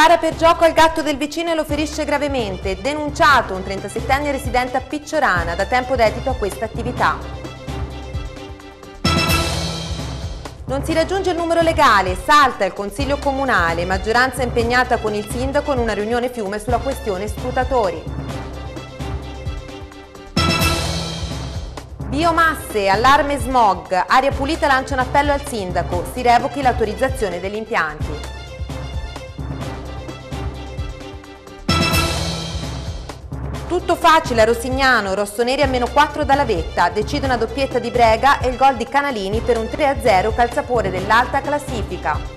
Spara per gioco al gatto del vicino e lo ferisce gravemente. Denunciato un 37enne residente a Picciorana, da tempo dedito a questa attività. Non si raggiunge il numero legale, salta il Consiglio Comunale, maggioranza impegnata con il Sindaco in una riunione fiume sulla questione scrutatori. Biomasse, allarme smog, aria pulita lancia un appello al Sindaco, si revochi l'autorizzazione degli impianti. Tutto facile a Rossignano, rossoneri a meno 4 dalla vetta, decide una doppietta di Brega e il gol di Canalini per un 3-0 calzapore dell'alta classifica.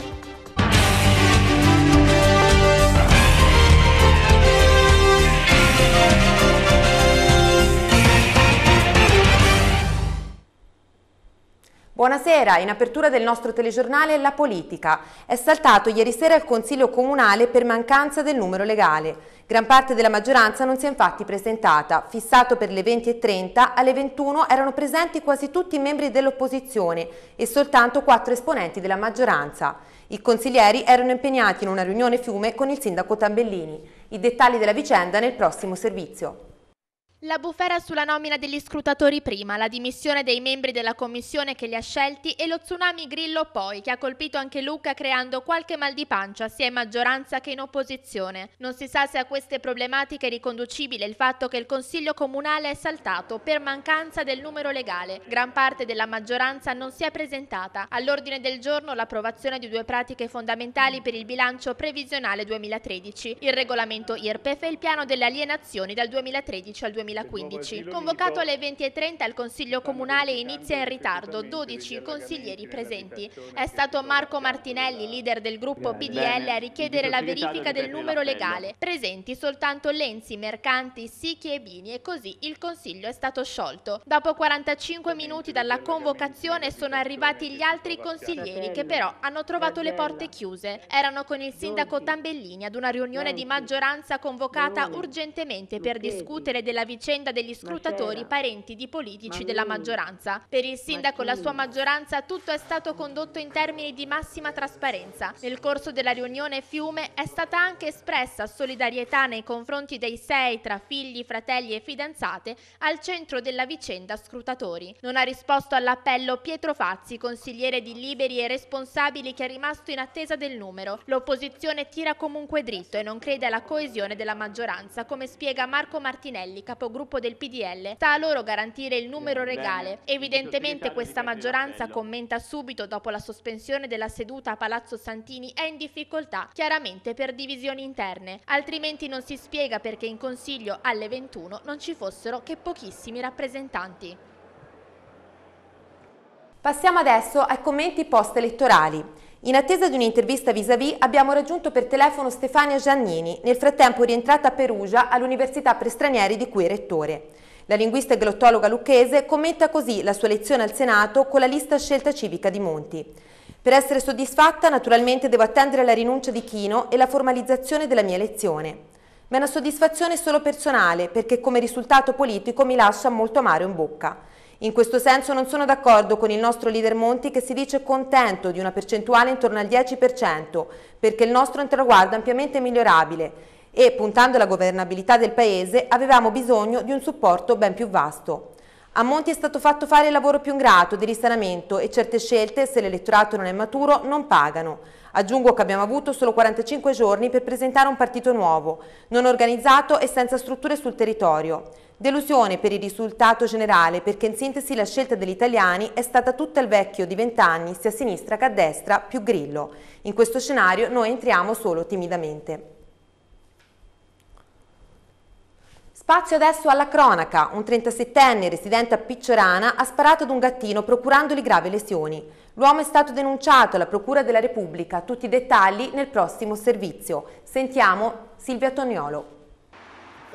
Buonasera, in apertura del nostro telegiornale La Politica. È saltato ieri sera il Consiglio Comunale per mancanza del numero legale. Gran parte della maggioranza non si è infatti presentata, fissato per le 20.30, alle 21 erano presenti quasi tutti i membri dell'opposizione e soltanto quattro esponenti della maggioranza. I consiglieri erano impegnati in una riunione fiume con il sindaco Tambellini. I dettagli della vicenda nel prossimo servizio. La bufera sulla nomina degli scrutatori prima, la dimissione dei membri della commissione che li ha scelti e lo tsunami Grillo poi, che ha colpito anche Luca creando qualche mal di pancia sia in maggioranza che in opposizione. Non si sa se a queste problematiche è riconducibile il fatto che il Consiglio Comunale è saltato per mancanza del numero legale. Gran parte della maggioranza non si è presentata. All'ordine del giorno l'approvazione di due pratiche fondamentali per il bilancio previsionale 2013, il regolamento IRPEF e il piano delle alienazioni dal 2013 al 2013. 2015. Convocato alle 20.30 il Consiglio Comunale inizia in ritardo, 12 consiglieri presenti. È stato Marco Martinelli, leader del gruppo eh, PDL, a richiedere la verifica del numero legale. Presenti soltanto Lenzi, Mercanti, Sicchi e Bini e così il Consiglio è stato sciolto. Dopo 45 minuti dalla convocazione sono arrivati gli altri consiglieri che però hanno trovato le porte chiuse. Erano con il sindaco Tambellini ad una riunione di maggioranza convocata urgentemente per discutere della vicenda vicenda degli scrutatori parenti di politici della maggioranza. Per il sindaco e la sua maggioranza tutto è stato condotto in termini di massima trasparenza. Nel corso della riunione Fiume è stata anche espressa solidarietà nei confronti dei sei tra figli, fratelli e fidanzate al centro della vicenda scrutatori. Non ha risposto all'appello Pietro Fazzi, consigliere di Liberi e responsabili che è rimasto in attesa del numero. L'opposizione tira comunque dritto e non crede alla coesione della maggioranza, come spiega Marco Martinelli, capogruppo gruppo del PDL, sta a loro garantire il numero regale. Evidentemente questa maggioranza, commenta subito dopo la sospensione della seduta a Palazzo Santini, è in difficoltà, chiaramente per divisioni interne, altrimenti non si spiega perché in Consiglio alle 21 non ci fossero che pochissimi rappresentanti. Passiamo adesso ai commenti post-elettorali. In attesa di un'intervista vis-à-vis abbiamo raggiunto per telefono Stefania Giannini, nel frattempo rientrata a Perugia all'Università per Stranieri di cui è rettore. La linguista e glottologa lucchese commenta così la sua lezione al Senato con la lista scelta civica di Monti. Per essere soddisfatta naturalmente devo attendere la rinuncia di Chino e la formalizzazione della mia lezione. Ma è una soddisfazione solo personale perché come risultato politico mi lascia molto amaro in bocca. In questo senso non sono d'accordo con il nostro leader Monti che si dice contento di una percentuale intorno al 10%, perché il nostro è ampiamente migliorabile e, puntando alla governabilità del Paese, avevamo bisogno di un supporto ben più vasto. A Monti è stato fatto fare il lavoro più ingrato di risanamento e certe scelte, se l'elettorato non è maturo, non pagano. Aggiungo che abbiamo avuto solo 45 giorni per presentare un partito nuovo, non organizzato e senza strutture sul territorio. Delusione per il risultato generale perché in sintesi la scelta degli italiani è stata tutta il vecchio di vent'anni, sia a sinistra che a destra, più grillo. In questo scenario noi entriamo solo timidamente. Spazio adesso alla cronaca. Un 37enne residente a Picciorana ha sparato ad un gattino procurandogli gravi lesioni. L'uomo è stato denunciato alla Procura della Repubblica. Tutti i dettagli nel prossimo servizio. Sentiamo Silvia Tognolo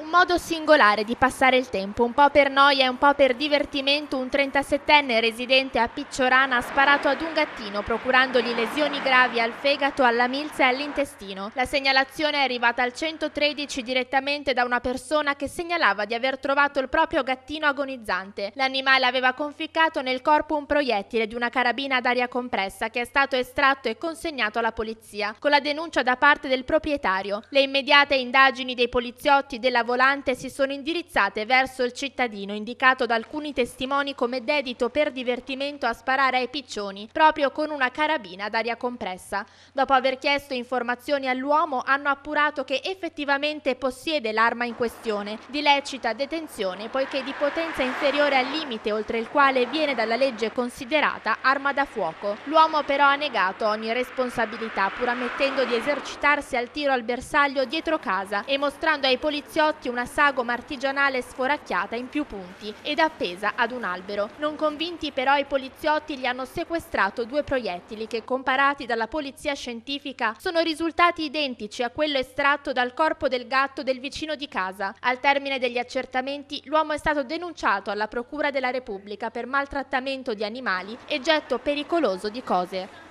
un modo singolare di passare il tempo, un po' per noia e un po' per divertimento, un 37enne residente a Picciorana ha sparato ad un gattino procurandogli lesioni gravi al fegato, alla milza e all'intestino. La segnalazione è arrivata al 113 direttamente da una persona che segnalava di aver trovato il proprio gattino agonizzante. L'animale aveva conficcato nel corpo un proiettile di una carabina ad aria compressa che è stato estratto e consegnato alla polizia, con la denuncia da parte del proprietario. Le immediate indagini dei poliziotti della volante si sono indirizzate verso il cittadino, indicato da alcuni testimoni come dedito per divertimento a sparare ai piccioni, proprio con una carabina d'aria compressa. Dopo aver chiesto informazioni all'uomo, hanno appurato che effettivamente possiede l'arma in questione, di lecita detenzione, poiché di potenza inferiore al limite oltre il quale viene dalla legge considerata arma da fuoco. L'uomo però ha negato ogni responsabilità, pur ammettendo di esercitarsi al tiro al bersaglio dietro casa e mostrando ai poliziotti anche una sagoma artigianale sforacchiata in più punti ed appesa ad un albero. Non convinti però i poliziotti gli hanno sequestrato due proiettili che comparati dalla polizia scientifica sono risultati identici a quello estratto dal corpo del gatto del vicino di casa. Al termine degli accertamenti l'uomo è stato denunciato alla Procura della Repubblica per maltrattamento di animali e getto pericoloso di cose.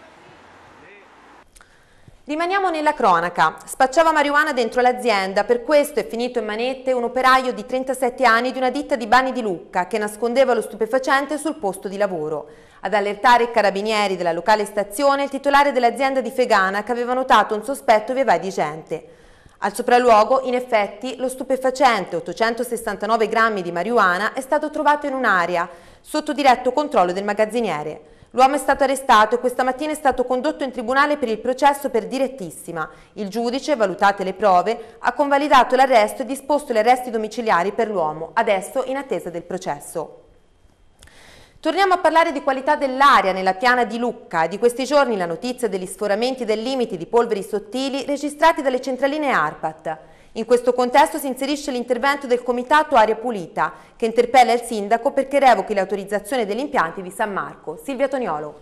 Rimaniamo nella cronaca. Spacciava marijuana dentro l'azienda, per questo è finito in manette un operaio di 37 anni di una ditta di Bani di Lucca che nascondeva lo stupefacente sul posto di lavoro. Ad allertare i carabinieri della locale stazione il titolare dell'azienda di Fegana che aveva notato un sospetto via vai di gente. Al sopralluogo, in effetti, lo stupefacente 869 grammi di marijuana è stato trovato in un'area sotto diretto controllo del magazziniere. L'uomo è stato arrestato e questa mattina è stato condotto in tribunale per il processo per direttissima. Il giudice, valutate le prove, ha convalidato l'arresto e disposto gli arresti domiciliari per l'uomo, adesso in attesa del processo. Torniamo a parlare di qualità dell'aria nella piana di Lucca. Di questi giorni la notizia degli sforamenti del limite di polveri sottili registrati dalle centraline ARPAT. In questo contesto si inserisce l'intervento del Comitato Aria Pulita, che interpella il Sindaco perché revochi l'autorizzazione degli impianti di San Marco. Silvia Toniolo.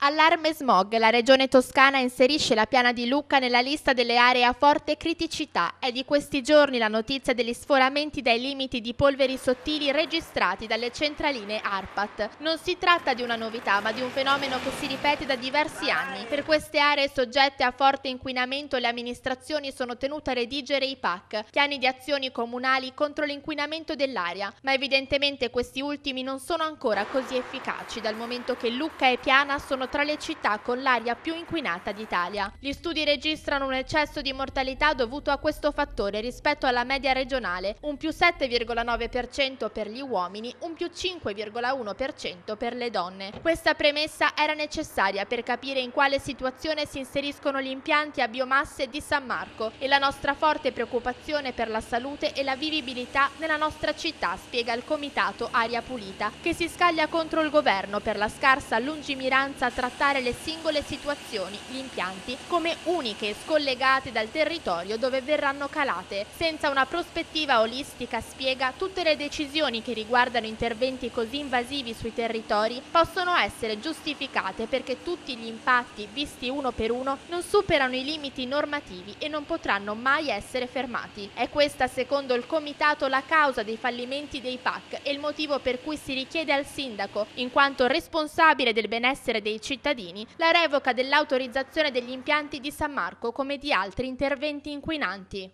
Allarme smog, la regione toscana inserisce la piana di Lucca nella lista delle aree a forte criticità. È di questi giorni la notizia degli sforamenti dai limiti di polveri sottili registrati dalle centraline ARPAT. Non si tratta di una novità, ma di un fenomeno che si ripete da diversi anni. Per queste aree soggette a forte inquinamento le amministrazioni sono tenute a redigere i PAC, piani di azioni comunali contro l'inquinamento dell'aria, ma evidentemente questi ultimi non sono ancora così efficaci dal momento che Lucca e Piana sono sono tra le città con l'aria più inquinata d'Italia. Gli studi registrano un eccesso di mortalità dovuto a questo fattore rispetto alla media regionale, un più 7,9% per gli uomini, un più 5,1% per le donne. Questa premessa era necessaria per capire in quale situazione si inseriscono gli impianti a biomasse di San Marco e la nostra forte preoccupazione per la salute e la vivibilità nella nostra città, spiega il Comitato Aria Pulita, che si scaglia contro il governo per la scarsa lungimiranza trattare le singole situazioni, gli impianti, come uniche e scollegate dal territorio dove verranno calate. Senza una prospettiva olistica, spiega, tutte le decisioni che riguardano interventi così invasivi sui territori possono essere giustificate perché tutti gli impatti, visti uno per uno, non superano i limiti normativi e non potranno mai essere fermati. È questa, secondo il Comitato, la causa dei fallimenti dei PAC e il motivo per cui si richiede al sindaco, in quanto responsabile del benessere dei cittadini, cittadini la revoca dell'autorizzazione degli impianti di San Marco come di altri interventi inquinanti.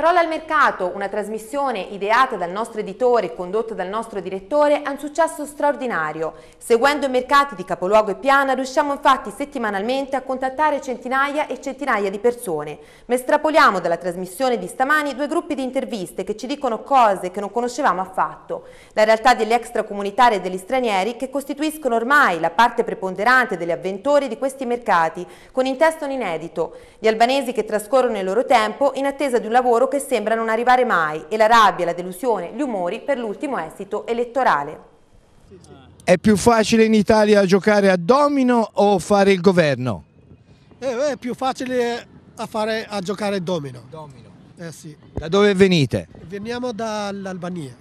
Parola al mercato, una trasmissione ideata dal nostro editore e condotta dal nostro direttore, ha un successo straordinario. Seguendo i mercati di Capoluogo e Piana, riusciamo infatti settimanalmente a contattare centinaia e centinaia di persone. Ma estrapoliamo dalla trasmissione di stamani due gruppi di interviste che ci dicono cose che non conoscevamo affatto. La realtà degli extracomunitari e degli stranieri che costituiscono ormai la parte preponderante degli avventori di questi mercati, con in testa un inedito. Gli albanesi che trascorrono il loro tempo in attesa di un lavoro che sembra non arrivare mai e la rabbia, la delusione, gli umori per l'ultimo esito elettorale. È più facile in Italia giocare a domino o fare il governo? Eh, è più facile a, fare, a giocare domino. domino. Eh, sì. Da dove venite? Veniamo dall'Albania.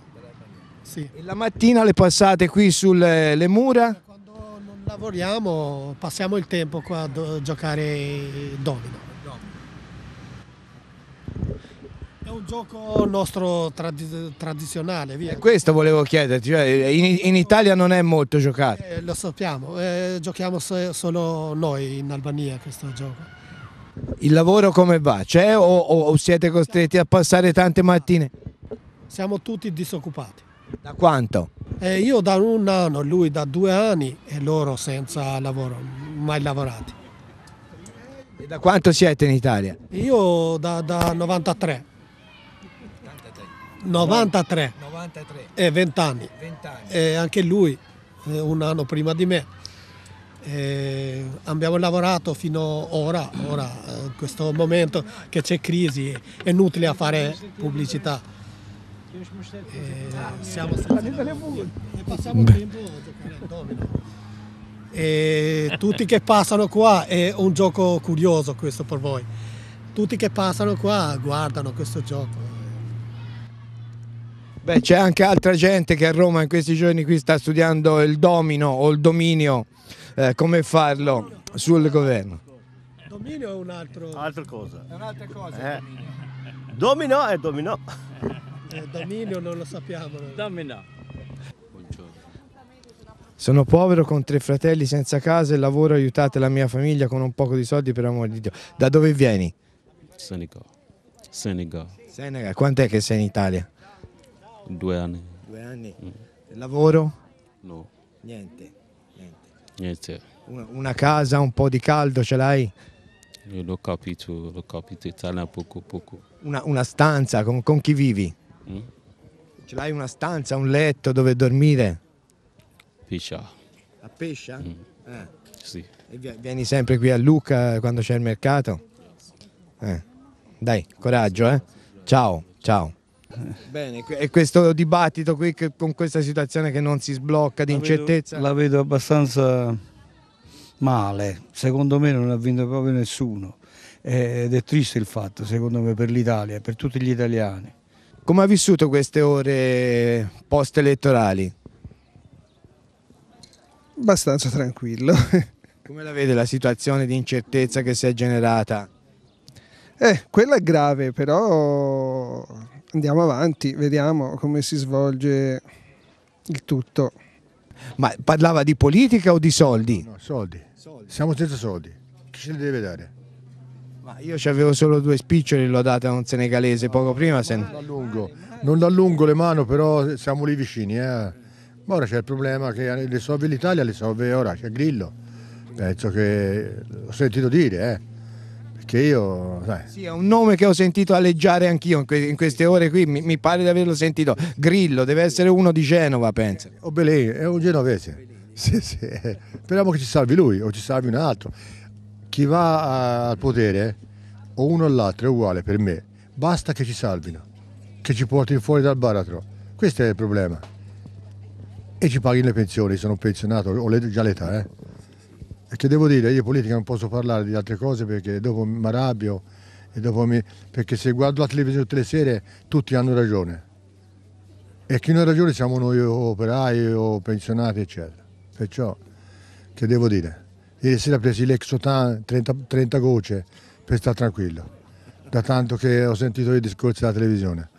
sì. E la mattina le passate qui sulle eh, mura? Quando non lavoriamo passiamo il tempo qua a giocare domino. È un gioco nostro trad- tradizionale, via. Eh, questo volevo chiederti, cioè, in, in, Italia non è molto giocato. Eh, lo sappiamo, eh, giochiamo so- solo noi in Albania questo gioco. Il lavoro come va? C'è o, o siete costretti a passare tante mattine? Siamo tutti disoccupati. Da quanto? Eh, io da un anno, lui da due anni e loro senza lavoro, mai lavorati. E da quanto siete in Italia? Io da, da 93. 93. 93. E 20 anni. 20 anni. E anche lui eh, un anno prima di me. E eh, abbiamo lavorato fino ad ora, ora, in eh, questo momento che c'è crisi, è inutile a fare pubblicità. E siamo passiamo tempo a domino. E tutti che passano qua è un gioco curioso questo per voi. Tutti che passano qua guardano questo gioco. Beh, c'è anche altra gente che a Roma in questi giorni qui sta studiando il domino o il dominio, eh, come farlo sul governo. Dominio è un altro... Altra cosa. È un'altra cosa. Eh. Domino è domino. Eh, dominio non lo sappiamo. Domino. Sono povero con tre fratelli senza casa e lavoro, aiutate la mia famiglia con un poco di soldi per amore di Dio. Da dove vieni? Senegal. Senegal. Senegal, quant'è che sei in Italia? Due anni. Due anni? Mm. Lavoro? No. Niente. Niente. Niente. Una, una, casa, un po' di caldo ce l'hai? Io l'ho capito, l'ho capito, Italia poco poco. Una, una stanza, con, con, chi vivi? Mm? Ce l'hai una stanza, un letto dove dormire? Pescia. A Pescia? Mm. Eh. Sì. E vieni sempre qui a Lucca quando c'è il mercato? Eh. Dai, coraggio, eh? Ciao, ciao. Bene, e questo dibattito qui con questa situazione che non si sblocca di incertezza? la vedo abbastanza male, secondo me non ha vinto proprio nessuno ed è triste il fatto secondo me per l'Italia e per tutti gli italiani. Come ha vissuto queste ore post elettorali? Abbastanza tranquillo. Come la vede la situazione di incertezza che si è generata? Eh, quella è grave, però andiamo avanti, vediamo come si svolge il tutto. Ma parlava di politica o di soldi? No, soldi. soldi. Siamo senza soldi. Chi ce li deve dare? Ma io avevo solo due spiccioli, l'ho data a un senegalese no, poco prima. Se... Non l'allungo, non l'allungo le mani, però siamo lì vicini. Eh. Ma ora c'è il problema che le solve l'Italia, le solve ora, c'è Grillo. Penso che l'ho sentito dire, eh che io... Sai. Sì, è un nome che ho sentito alleggiare anch'io in, que- in queste ore qui, mi-, mi-, pare di averlo sentito. Grillo, deve essere uno di Genova, pensa. penso. Eh, Obelin, è un genovese. Sì, sì. Speriamo che ci salvi lui o ci salvi un altro. Chi va a- al potere, o uno o l'altro, è uguale per me. Basta che ci salvino, che ci portino fuori dal baratro. Questo è il problema. E ci paghi le pensioni, sono pensionato, ho le- già l'età, eh e che devo dire, io politica non posso parlare di altre cose perché dopo mi arrabbio e dopo mi... perché se guardo la televisione tutte le sere tutti hanno ragione e chi non ha ragione siamo noi operai o pensionati eccetera. Perciò che devo dire? Ieri sera presi l'Exotan 30, 30 gocce per stare tranquillo, da tanto che ho sentito i discorsi della televisione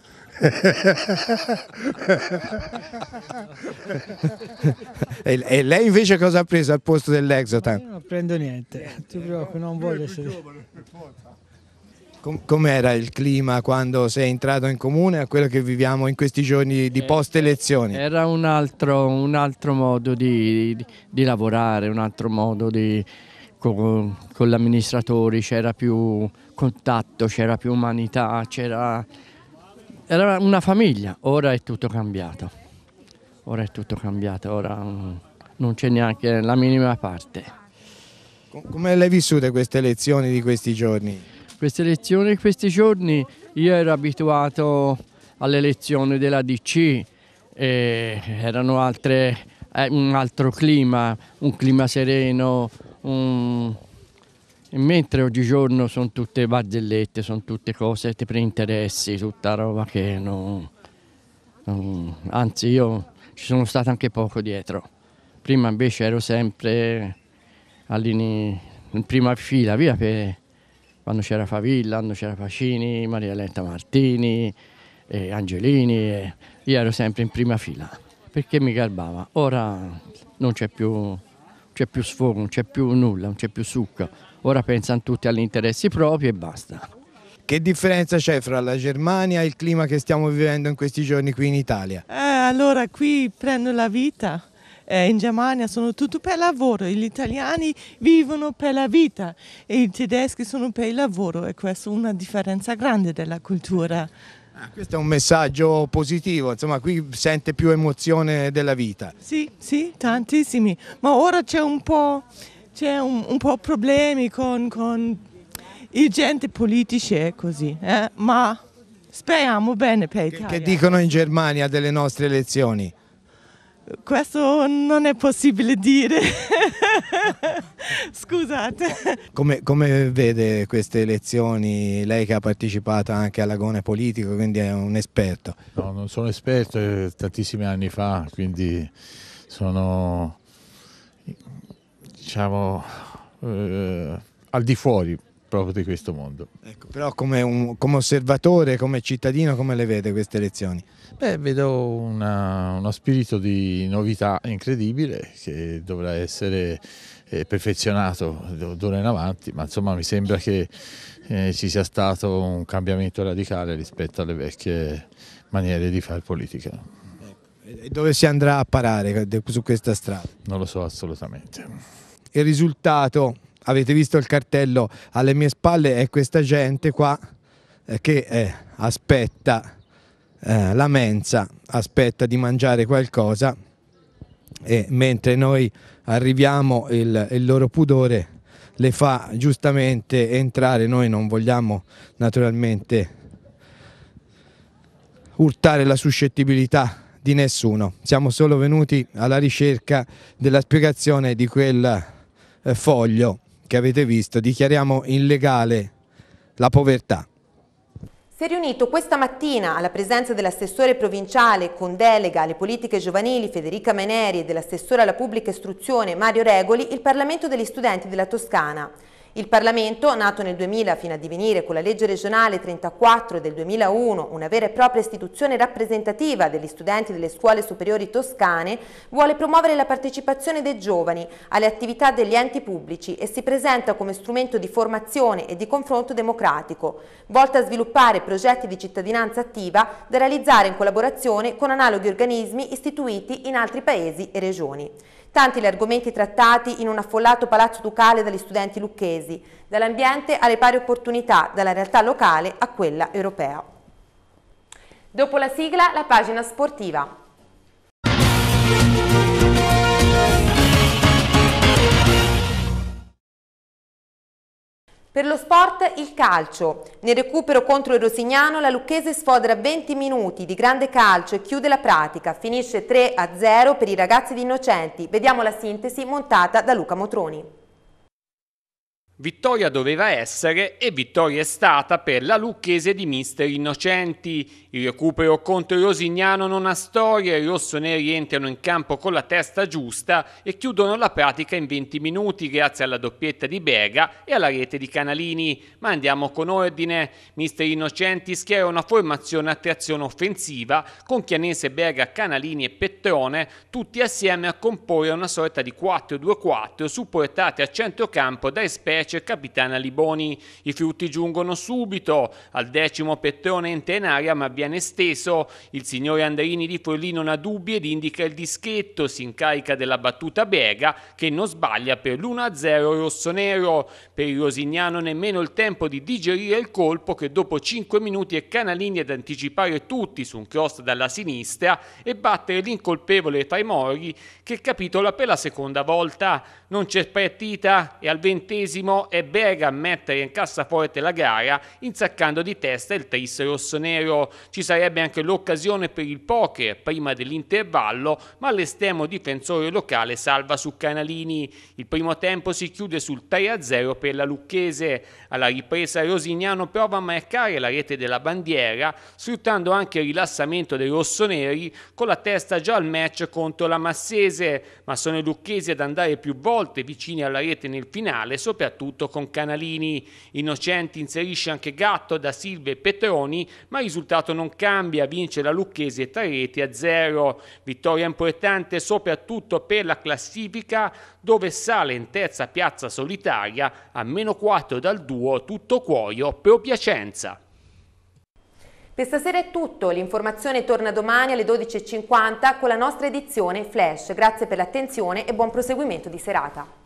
e, lei invece cosa ha preso al posto dell'Exotan? No, non prendo niente, niente. ti non voglio essere... com'era il clima quando sei entrato in comune a quello che viviamo in questi giorni di eh, post elezioni? Era un altro, un altro modo di, di, di, lavorare, un altro modo di, con, con gli amministratori, c'era più contatto, c'era più umanità, c'era era una famiglia, ora è tutto cambiato, ora è tutto cambiato, ora mm, non c'è neanche la minima parte. Come le hai vissute queste lezioni di questi giorni? Queste lezioni di questi giorni io ero abituato alle elezioni della DC, erano altre, eh, un altro clima, un clima sereno, un, e mentre oggigiorno sono tutte barzellette, sono tutte cose per interessi, tutta roba che non... non anzi io ci sono stato anche poco dietro. Prima invece ero sempre in prima fila, via per, quando c'era Favilla, quando c'era Pacini, Maria Letta Martini, e Angelini, e io ero sempre in prima fila perché mi garbava. Ora non c'è più, più, sfogo, non c'è più nulla, non c'è più succo ora pensano tutti agli interessi propri e basta. Che differenza c'è fra la Germania e il clima che stiamo vivendo in questi giorni qui in Italia? Eh, allora qui prendo la vita, eh, in Germania sono tutto per lavoro, gli italiani vivono per la vita e i tedeschi sono per il lavoro e questa è una differenza grande della cultura. Ah, questo è un messaggio positivo, insomma qui sente più emozione della vita. Sì, sì, tantissimi, ma ora c'è un po' c'è un, un, po' problemi con, con i gente politici e così, eh? ma speriamo bene per Che, che dicono in Germania delle nostre elezioni? Questo non è possibile dire, scusate. Come, come, vede queste elezioni? Lei che ha partecipato anche all'agone politico, quindi è un esperto. No, non sono esperto, è tantissimi anni fa, quindi sono diciamo, eh, al di fuori proprio di questo mondo. Ecco, però come, un, come, osservatore, come cittadino, come le vede queste elezioni? Beh, vedo una, uno spirito di novità incredibile che dovrà essere eh, perfezionato d'ora in avanti, ma insomma mi sembra che eh, ci sia stato un cambiamento radicale rispetto alle vecchie maniere di fare politica. Ecco, e dove si andrà a parare su questa strada? Non lo so assolutamente. Il risultato, avete visto il cartello alle mie spalle, è questa gente qua eh, che eh, aspetta eh, la mensa, aspetta di mangiare qualcosa e mentre noi arriviamo il, il loro pudore le fa giustamente entrare, noi non vogliamo naturalmente urtare la suscettibilità di nessuno, siamo solo venuti alla ricerca della spiegazione di quel eh, foglio che avete visto, dichiariamo illegale la povertà. Si è riunito questa mattina alla presenza dell'assessore provinciale con delega alle politiche giovanili Federica Meneri e dell'assessore alla pubblica istruzione Mario Regoli il Parlamento degli studenti della Toscana. Il Parlamento, nato nel 2000 fino a divenire con la legge regionale 34 del 2001 una vera e propria istituzione rappresentativa degli studenti delle scuole superiori toscane, vuole promuovere la partecipazione dei giovani alle attività degli enti pubblici e si presenta come strumento di formazione e di confronto democratico, volta a sviluppare progetti di cittadinanza attiva da realizzare in collaborazione con analoghi organismi istituiti in altri paesi e regioni. Tanti gli argomenti trattati in un affollato palazzo ducale dagli studenti lucchesi, dall'ambiente alle pari opportunità, dalla realtà locale a quella europea. Dopo la sigla, la pagina sportiva. Per lo sport il calcio. Nel recupero contro il Rosignano la Lucchese sfodera 20 minuti di grande calcio e chiude la pratica. Finisce 3-0 per i ragazzi di Innocenti. Vediamo la sintesi montata da Luca Motroni. Vittoria doveva essere e vittoria è stata per la Lucchese di Mister Innocenti. Il recupero contro il Rosignano non ha storia, i rossoneri entrano in campo con la testa giusta e chiudono la pratica in 20 minuti grazie alla doppietta di Bega e alla rete di Canalini. Ma andiamo con ordine. Mister Innocenti schiera una formazione a trazione offensiva con Chianese, Bega, Canalini e Petrone tutti assieme a comporre una sorta di 4-2-4 supportati a centrocampo da esperti Lecce, capitana Liboni. I frutti giungono subito, al decimo pettone entra in aria ma viene steso. Il signore Andrini di Forlì non ha dubbi ed indica il dischetto, si incarica della battuta Bega che non sbaglia per l'1-0 rossonero. Per il Rosignano nemmeno il tempo di digerire il colpo che dopo 5 minuti è Canalini ad anticipare tutti su un cross dalla sinistra e battere l'incolpevole tra i Taimori che capitola per la seconda volta. Non c'è partita e al ventesimo Renault e Berga a mettere in cassaforte la gara insaccando di testa il tris rossonero. Ci sarebbe anche l'occasione per il poker prima dell'intervallo, ma l'estremo difensore locale salva su Canalini. Il primo tempo si chiude sul 3-0 per la Lucchese. Alla ripresa Rosignano prova a marcare la rete della bandiera, sfruttando anche il rilassamento dei rossoneri con la testa già al match contro la Massese, ma sono i lucchesi ad andare più volte vicini alla rete nel finale, soprattutto battuto con Canalini, Innocenti inserisce anche Gatto da Silve e Petroni, ma il risultato non cambia, vince la Lucchese 3 reti a 0, vittoria importante soprattutto per la classifica dove sale in terza piazza solitaria a meno 4 dal duo tutto cuoio Pro Piacenza. Per stasera è tutto, l'informazione torna domani alle 12.50 con la nostra edizione Flash. Grazie per l'attenzione e buon proseguimento di serata.